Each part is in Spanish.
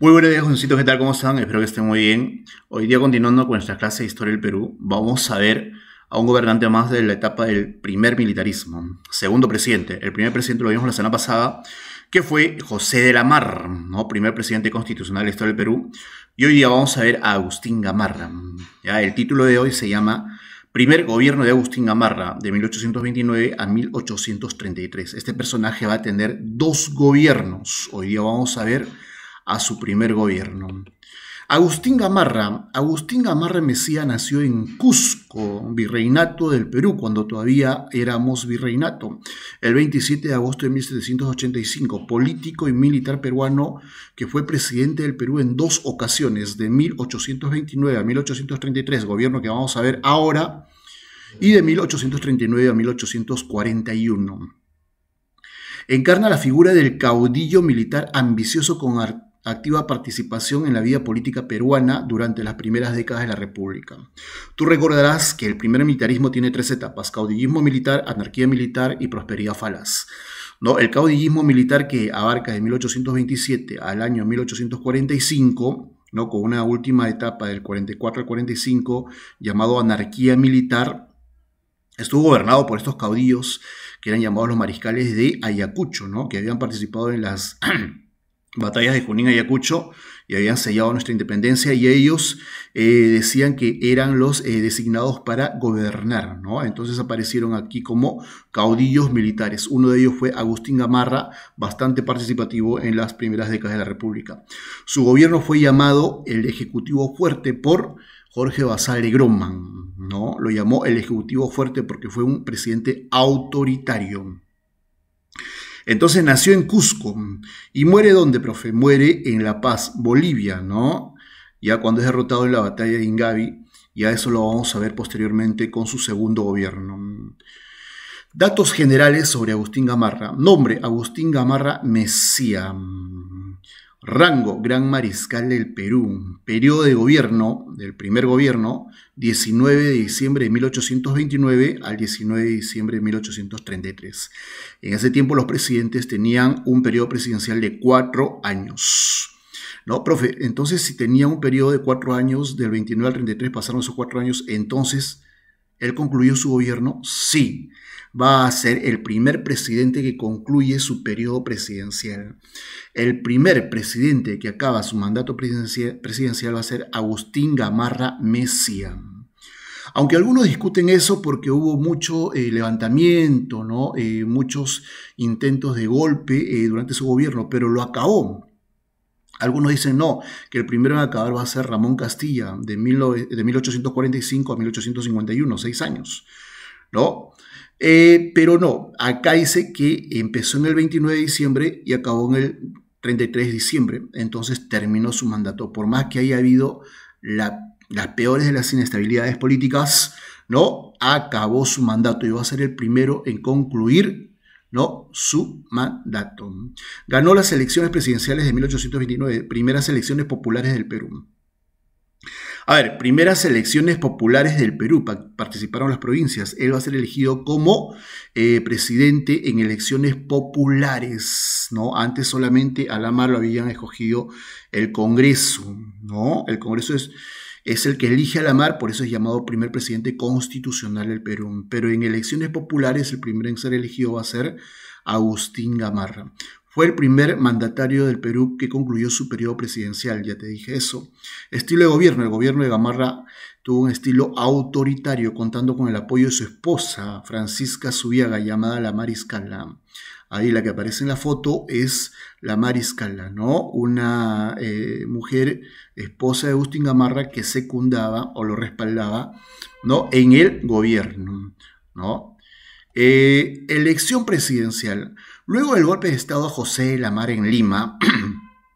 Muy buenos días, jovencitos. ¿Qué tal? ¿Cómo están? Espero que estén muy bien. Hoy día, continuando con nuestra clase de Historia del Perú, vamos a ver a un gobernante más de la etapa del primer militarismo. Segundo presidente. El primer presidente lo vimos la semana pasada, que fue José de la Mar, ¿no? primer presidente constitucional de la historia del Perú. Y hoy día vamos a ver a Agustín Gamarra. El título de hoy se llama Primer gobierno de Agustín Gamarra, de 1829 a 1833. Este personaje va a tener dos gobiernos. Hoy día vamos a ver a su primer gobierno. Agustín Gamarra. Agustín Gamarra Mesía nació en Cusco, virreinato del Perú, cuando todavía éramos virreinato, el 27 de agosto de 1785, político y militar peruano que fue presidente del Perú en dos ocasiones, de 1829 a 1833, gobierno que vamos a ver ahora, y de 1839 a 1841. Encarna la figura del caudillo militar ambicioso con activa participación en la vida política peruana durante las primeras décadas de la República. Tú recordarás que el primer militarismo tiene tres etapas, caudillismo militar, anarquía militar y prosperidad falaz. ¿no? El caudillismo militar que abarca de 1827 al año 1845, ¿no? con una última etapa del 44 al 45 llamado anarquía militar, estuvo gobernado por estos caudillos que eran llamados los mariscales de Ayacucho, ¿no? que habían participado en las batallas de Junín y Ayacucho y habían sellado nuestra independencia y ellos eh, decían que eran los eh, designados para gobernar, ¿no? Entonces aparecieron aquí como caudillos militares. Uno de ellos fue Agustín Gamarra, bastante participativo en las primeras décadas de la República. Su gobierno fue llamado el Ejecutivo Fuerte por Jorge Basale Gromman, ¿no? Lo llamó el Ejecutivo Fuerte porque fue un presidente autoritario. Entonces nació en Cusco mm, y muere dónde, profe? Muere en La Paz, Bolivia, ¿no? Ya cuando es derrotado en la batalla de Ingavi, ya eso lo vamos a ver posteriormente con su segundo gobierno. Mm. Datos generales sobre Agustín Gamarra. Nombre, Agustín Gamarra Mesía. Mm. Rango, gran mariscal del Perú. Periodo de gobierno, del primer gobierno, 19 de diciembre de 1829 al 19 de diciembre de 1833. En ese tiempo los presidentes tenían un periodo presidencial de cuatro años. No, profe, entonces si tenía un periodo de cuatro años, del 29 al 33 pasaron esos cuatro años, entonces ¿Él concluyó su gobierno? Sí. Va a ser el primer presidente que concluye su periodo presidencial. El primer presidente que acaba su mandato presidencial va a ser Agustín Gamarra Mesía. Aunque algunos discuten eso porque hubo mucho eh, levantamiento, ¿no? Eh, muchos intentos de golpe eh, durante su gobierno, pero lo acabó. Algunos dicen no, que el primero en acabar va a ser Ramón Castilla, de, 1845 a 1851, seis años. ¿No? Eh, pero no, acá dice que empezó en el 29 de diciembre y acabó en el 33 de diciembre, entonces terminó su mandato. Por más que haya habido las peores de las inestabilidades políticas, no acabó su mandato y va a ser el primero en concluir ¿no? su mandato. Ganó las elecciones presidenciales de 1829, primeras elecciones populares del Perú. A ver, primeras elecciones populares del Perú, participaron las provincias. Él va a ser elegido como eh, presidente en elecciones populares, ¿no? Antes solamente a la lo habían escogido el Congreso, ¿no? El Congreso es es el que elige a la mar, por eso es llamado primer presidente constitucional del Perú. Pero en elecciones populares el primero en ser elegido va a ser Agustín Gamarra. Fue el primer mandatario del Perú que concluyó su periodo presidencial, ya te dije eso. Estilo de gobierno, el gobierno de Gamarra tuvo un estilo autoritario, contando con el apoyo de su esposa, Francisca Zubiaga, llamada la Mariscala. Ahí la que aparece en la foto es la Mariscala, ¿no? Una eh, mujer, esposa de Agustín Gamarra, que secundaba o lo respaldaba, ¿no? En el gobierno, ¿no? Eh, elección presidencial. Luego del golpe de Estado a José de la Mar en Lima,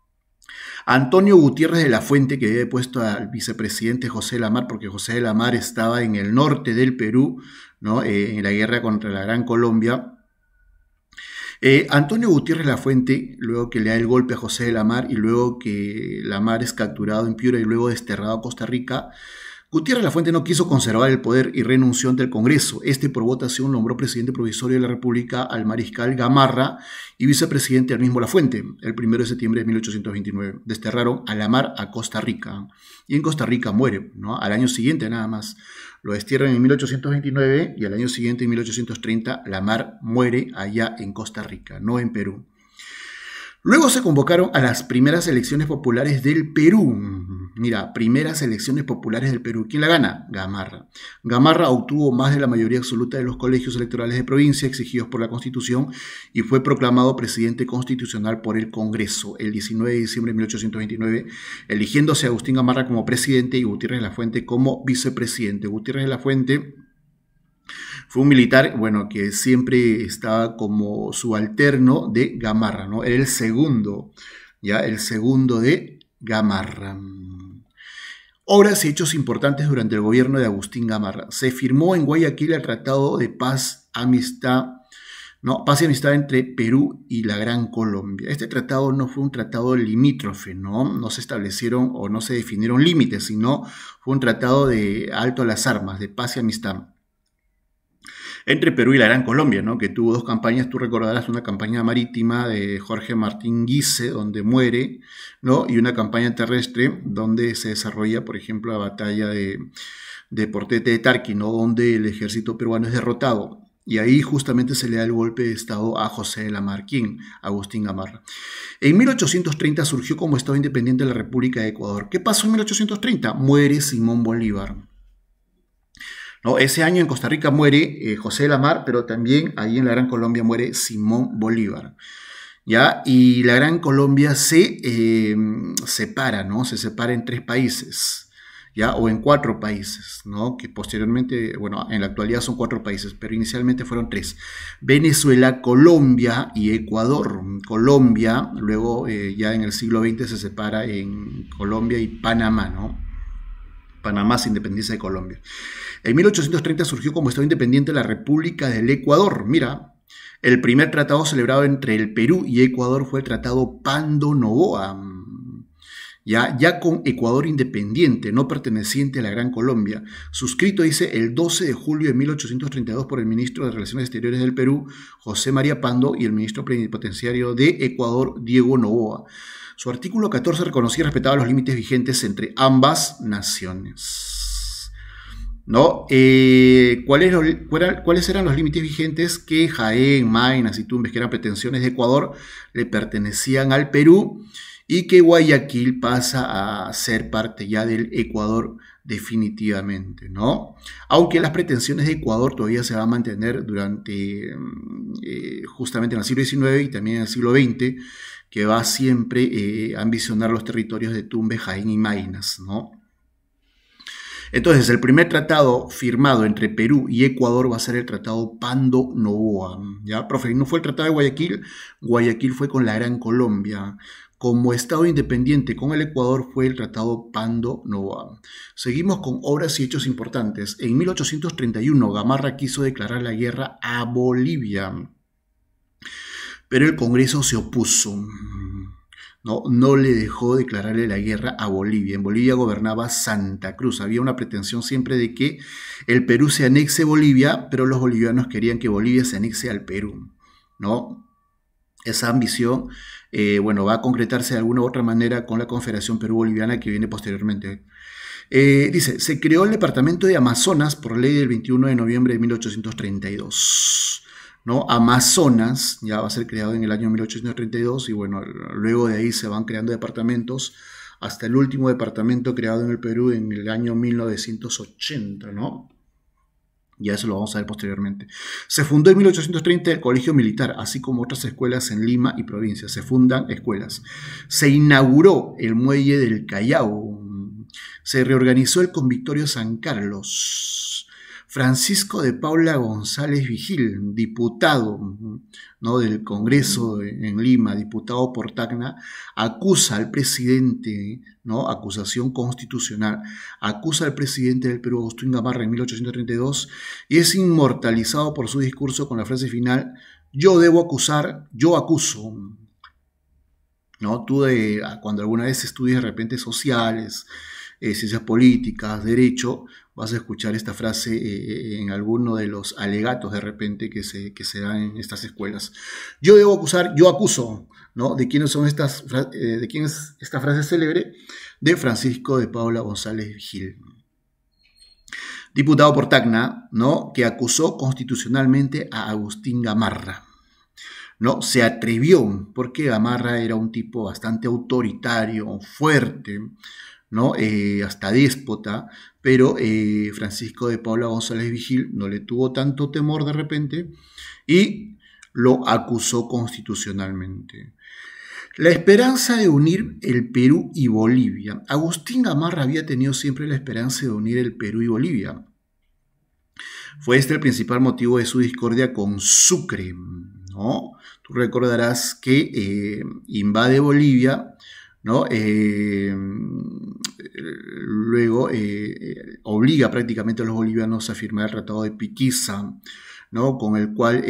Antonio Gutiérrez de la Fuente, que había puesto al vicepresidente José de la Mar, porque José de la Mar estaba en el norte del Perú, ¿no? Eh, en la guerra contra la Gran Colombia, eh, Antonio Gutiérrez Lafuente, luego que le da el golpe a José de la Mar y luego que la Mar es capturado en Piura y luego desterrado a Costa Rica, Gutiérrez Lafuente no quiso conservar el poder y renunció ante el Congreso. Este por votación nombró presidente provisorio de la República al mariscal Gamarra y vicepresidente al mismo Lafuente, el 1 de septiembre de 1829. Desterraron a la mar a Costa Rica y en Costa Rica muere, ¿no? al año siguiente nada más. Lo destierran en 1829 y al año siguiente, en 1830, Lamar muere allá en Costa Rica, no en Perú. Luego se convocaron a las primeras elecciones populares del Perú. Mira, primeras elecciones populares del Perú. ¿Quién la gana? Gamarra. Gamarra obtuvo más de la mayoría absoluta de los colegios electorales de provincia exigidos por la Constitución y fue proclamado presidente constitucional por el Congreso el 19 de diciembre de 1829, eligiéndose a Agustín Gamarra como presidente y Gutiérrez de la Fuente como vicepresidente. Gutiérrez de la Fuente fue un militar, bueno, que siempre estaba como subalterno de Gamarra, ¿no? Era el segundo, ya, el segundo de Gamarra. Obras y hechos importantes durante el gobierno de Agustín Gamarra. Se firmó en Guayaquil el Tratado de Paz, Amistad, no, y amistad entre Perú y la Gran Colombia. Este tratado no fue un tratado limítrofe, ¿no? No se establecieron o no se definieron límites, sino fue un tratado de alto a las armas, de paz y amistad entre Perú y la Gran Colombia, ¿no? que tuvo dos campañas, tú recordarás una campaña marítima de Jorge Martín Guise, donde muere, ¿no? y una campaña terrestre donde se desarrolla, por ejemplo, la batalla de, Portete de ¿no? donde el ejército peruano es derrotado. Y ahí justamente se le da el golpe de Estado a José de Marquín, Agustín Gamarra. En 1830 surgió como Estado independiente la República de Ecuador. ¿Qué pasó en 1830? Muere Simón Bolívar. ¿no? Ese año en Costa Rica muere eh, José Lamar, pero también ahí en la Gran Colombia muere Simón Bolívar. ¿Ya? Y la Gran Colombia se em, separa, ¿no? Se separa en tres países, ¿ya? O en cuatro países, ¿no? Que posteriormente, bueno, en la actualidad son cuatro países, pero inicialmente fueron tres. Venezuela, Colombia y Ecuador. Colombia, luego eh, ya en el siglo XX se separa en Colombia y Panamá, ¿no? Panamá independencia de Colombia. En 1830 surgió como Estado independiente la República del Ecuador. Mira, el primer tratado celebrado entre el Perú y Ecuador fue el Tratado Pando Novoa, ya, ya con Ecuador independiente, no perteneciente a la Gran Colombia, suscrito, dice, el 12 de julio de 1832 por el ministro de Relaciones Exteriores del Perú, José María Pando, y el ministro plenipotenciario de Ecuador, Diego Novoa. Su artículo 14 reconocía y respetaba los límites vigentes entre ambas naciones. ¿No? Eh, ¿cuáles, eran los límites vigentes que Jaén, Mainas y Tumbes, que eran pretensiones de Ecuador, le pertenecían al Perú? y que Guayaquil pasa a ser parte ya del Ecuador definitivamente, ¿no? Aunque las pretensiones de Ecuador todavía se van a mantener durante mm, eh, justamente en el siglo XIX y también en el siglo XX, que va siempre eh, a ambicionar los territorios de Tumbe, Jaén y Mainas, ¿no? Entonces, el primer tratado firmado entre Perú y Ecuador va a ser el tratado Pando Novoa. Ya, profe, no fue el tratado de Guayaquil, Guayaquil fue con la Gran Colombia. Como Estado independiente con el Ecuador fue el tratado Pando Novoa. Seguimos con obras y hechos importantes. En 1831, Gamarra quiso declarar la guerra a Bolivia pero el Congreso se opuso. No, le dejó declararle la guerra a Bolivia. En Bolivia gobernaba Santa Cruz. Había una pretensión siempre de que el Perú se anexe Bolivia, pero los bolivianos querían que Bolivia se anexe al Perú. ¿no? Esa ambición eh, bueno, va a concretarse de alguna u otra manera con la Confederación Perú-Boliviana que viene posteriormente. Eh, dice, se creó el Departamento de Amazonas por ley del 21 de noviembre de 1832. ¿no? Amazonas, ya va a ser creado en el año 1832 y bueno, luego de ahí se van creando departamentos hasta el último departamento creado en el Perú en el año 1980, ¿no? Ya eso lo vamos a ver posteriormente. Se fundó en 1830 el Colegio Militar, así como otras escuelas en Lima y provincia. Se fundan escuelas. Se inauguró el muelle del Callao. Se reorganizó el Convictorio San Carlos. Francisco de Paula González Vigil, diputado ¿no? del Congreso en Lima, diputado por Tacna, acusa al presidente, ¿no? acusación constitucional, acusa al presidente del Perú, Agustín Gamarra, en 1832, y es inmortalizado por su discurso con la frase final, yo debo acusar, yo acuso. ¿No? Tú de, cuando alguna vez estudias de repente sociales, eh, ciencias políticas, derecho, vas a escuchar esta frase eh, eh, en alguno de los alegatos de repente que se, se dan en estas escuelas. Yo debo acusar, yo acuso, ¿no? ¿De quiénes son estas, eh, de quién es esta frase célebre? De Francisco de Paula González Gil. Diputado por Tacna, ¿no? Que acusó constitucionalmente a Agustín Gamarra. ¿no? Se atrevió, porque Gamarra era un tipo bastante autoritario, fuerte, ¿no? Eh, hasta déspota, pero eh, Francisco de Paula González Vigil no le tuvo tanto temor de repente y lo acusó constitucionalmente. La esperanza de unir el Perú y Bolivia. Agustín Gamarra había tenido siempre la esperanza de unir el Perú y Bolivia. Fue este el principal motivo de su discordia con Sucre. ¿no? Tú recordarás que eh, invade Bolivia ¿no? Eh, luego eh, eh, obliga prácticamente a los bolivianos a firmar el Tratado de Piquiza, ¿no? con el cual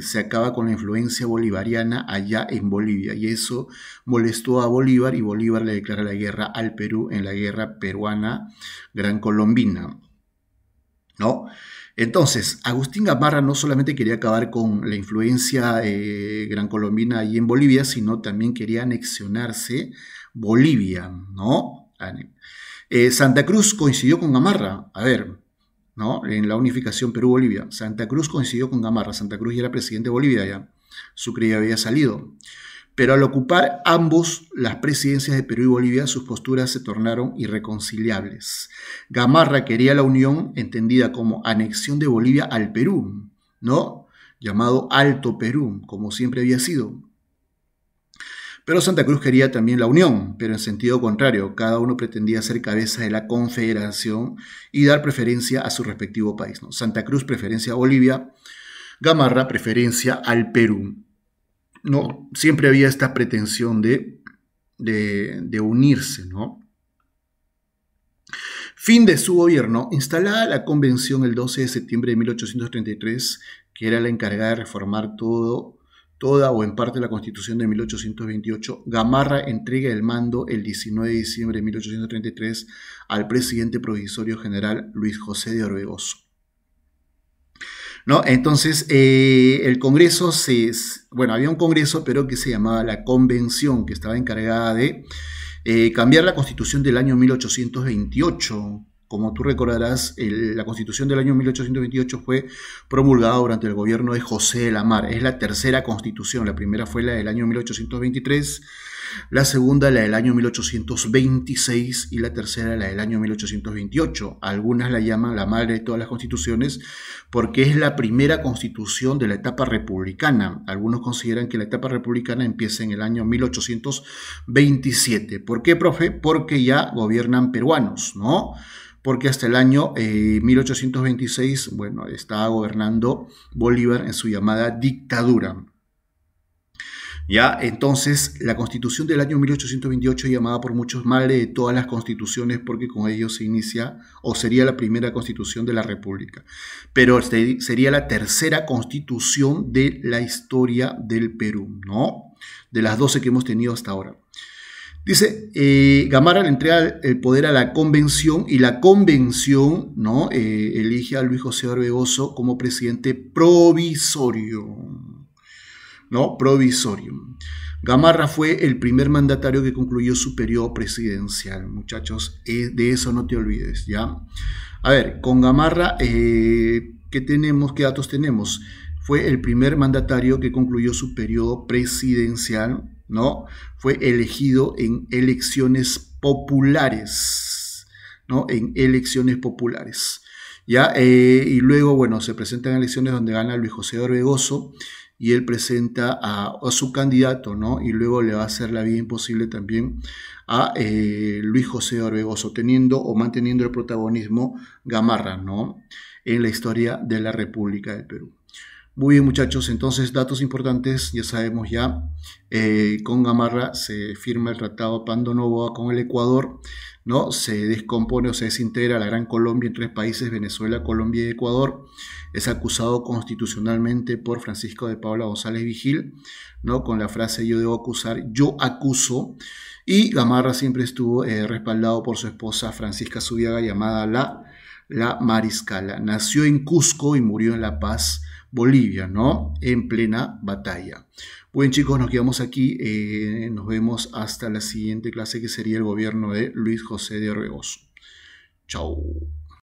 se acaba con la influencia bolivariana allá en Bolivia. Y eso molestó a Bolívar y Bolívar le declara la guerra al Perú en la guerra peruana gran colombina. ¿no? Entonces, Agustín Gamarra no solamente quería acabar con la influencia eh, gran colombina ahí en Bolivia, sino también quería anexionarse Bolivia, ¿no? Eh, Santa Cruz coincidió con Gamarra, a ver, ¿no? En la unificación Perú-Bolivia. Santa Cruz coincidió con Gamarra, Santa Cruz ya era presidente de Bolivia ya, Sucre había salido pero al ocupar ambos las presidencias de Perú y Bolivia, sus posturas se tornaron irreconciliables. Gamarra quería la unión entendida como anexión de Bolivia al Perú, ¿no? Llamado Alto Perú, como siempre había sido. Pero Santa Cruz quería también la unión, pero en sentido contrario, cada uno pretendía ser cabeza de la confederación y dar preferencia a su respectivo país. ¿no? Santa Cruz preferencia a Bolivia, Gamarra preferencia al Perú. ¿no? Siempre había esta pretensión de, de, unirse, ¿no? Fin de su gobierno, instalada la convención el 12 de septiembre de 1833, que era la encargada de reformar todo, toda o en parte la constitución de 1828, Gamarra entrega el mando el 19 de diciembre de 1833 al presidente provisorio general Luis José de Orbegoso. ¿no? Entonces, eh, el Congreso se... Bueno, había un Congreso, pero que se llamaba la Convención, que estaba encargada de eh, cambiar la Constitución del año 1828. Como tú recordarás, la Constitución del año 1828 fue promulgada durante el gobierno de José de la Mar. Es la tercera Constitución. La primera fue la del año 1823 la segunda la del año 1826 y la tercera la del año 1828. Algunas la llaman la madre de todas las constituciones porque es la primera constitución de la etapa republicana. Algunos consideran que la etapa republicana empieza en el año 1827. ¿Por qué, profe? Porque ya gobiernan peruanos, ¿no? porque hasta el año 1826, eh, bueno, estaba gobernando Bolívar en su llamada dictadura. ¿Ya? Entonces, la constitución del año 1828, llamada por muchos madre de todas las constituciones, porque con ello se inicia o sería la primera constitución de la República, pero sería la tercera constitución de la historia del Perú, ¿no? De las 12 que hemos tenido hasta ahora. Dice, eh, Gamara le entrega el poder a la convención y la convención ¿no? Eh, elige a Luis José Orbegoso como presidente provisorio. ¿no? Provisorium. Gamarra fue el primer mandatario que concluyó su periodo presidencial, muchachos, eh, de eso no te olvides, ¿ya? A ver, con Gamarra, eh, ¿qué tenemos? ¿Qué datos tenemos? Fue el primer mandatario que concluyó su periodo presidencial, ¿no? Fue elegido en elecciones populares, ¿no? En elecciones populares. ¿ya? Eh, y luego, bueno, se presentan elecciones donde gana Luis José Orbegoso y él presenta a, su candidato, ¿no? Y luego le va a hacer la vida imposible también a eh, Luis José Orbegoso, teniendo o manteniendo el protagonismo Gamarra, ¿no? En la historia de la República del Perú. Muy bien muchachos, entonces datos importantes, ya sabemos ya, eh, con Gamarra se firma el Tratado Pando con el Ecuador, ¿no? Se descompone o se desintegra la Gran Colombia en tres países, Venezuela, Colombia y Ecuador. Es acusado constitucionalmente por Francisco de Paula González Vigil, ¿no? Con la frase yo debo acusar, yo acuso. Y Gamarra siempre estuvo eh, respaldado por su esposa Francisca Subiaga, llamada la, la Mariscala. Nació en Cusco y murió en La Paz Bolivia, ¿no? En plena batalla. Bueno chicos, nos quedamos aquí. Eh, nos vemos hasta la siguiente clase que sería el gobierno de Luis José de Orbegoso. Chau.